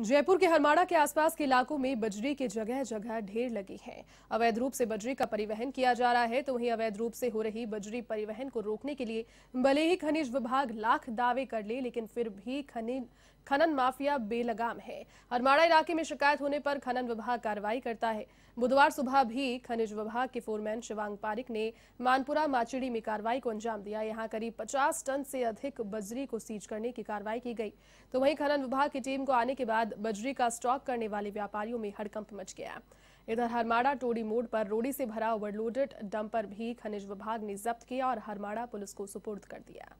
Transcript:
जयपुर के हरमाड़ा के आसपास के इलाकों में बजरी के जगह जगह ढेर लगी है अवैध रूप से बजरी का परिवहन किया जा रहा है तो वहीं अवैध रूप से हो रही बजरी परिवहन को रोकने के लिए भले ही खनिज विभाग लाख दावे कर ले, लेकिन फिर भी खनिज खनन माफिया बेलगाम है हरमाड़ा इलाके में शिकायत होने पर खनन विभाग कार्रवाई करता है बुधवार सुबह भी खनिज विभाग के फोरमैन शिवांग पारिक ने मानपुरा माचिड़ी में कार्रवाई को अंजाम दिया यहां करीब 50 टन से अधिक बजरी को सीज करने की कार्रवाई की गई तो वहीं खनन विभाग की टीम को आने के बाद बाद बजरी का स्टॉक करने वाले व्यापारियों में हड़कंप मच गया इधर हरमाड़ा टोड़ी मोड़ पर रोड़ी से भरा ओवरलोडेड डंपर भी खनिज विभाग ने जब्त किया और हरमाड़ा पुलिस को सुपुर्द कर दिया